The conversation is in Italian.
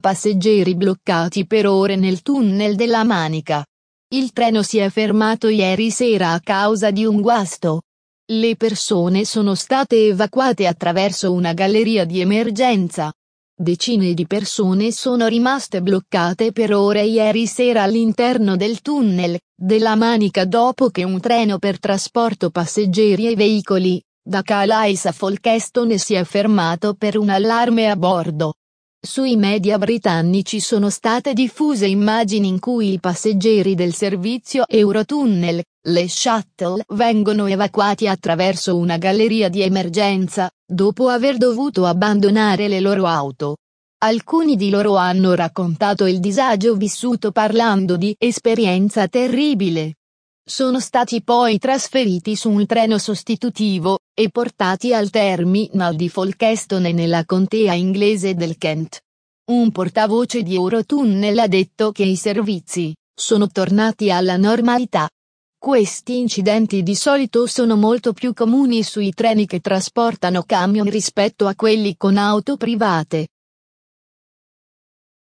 passeggeri bloccati per ore nel tunnel della Manica. Il treno si è fermato ieri sera a causa di un guasto. Le persone sono state evacuate attraverso una galleria di emergenza. Decine di persone sono rimaste bloccate per ore ieri sera all'interno del tunnel della Manica dopo che un treno per trasporto passeggeri e veicoli da Calais a Folkestone si è fermato per un allarme a bordo. Sui media britannici sono state diffuse immagini in cui i passeggeri del servizio Eurotunnel, le shuttle, vengono evacuati attraverso una galleria di emergenza, dopo aver dovuto abbandonare le loro auto. Alcuni di loro hanno raccontato il disagio vissuto parlando di esperienza terribile sono stati poi trasferiti su un treno sostitutivo, e portati al terminal di Folkestone nella contea inglese del Kent. Un portavoce di Eurotunnel ha detto che i servizi sono tornati alla normalità. Questi incidenti di solito sono molto più comuni sui treni che trasportano camion rispetto a quelli con auto private,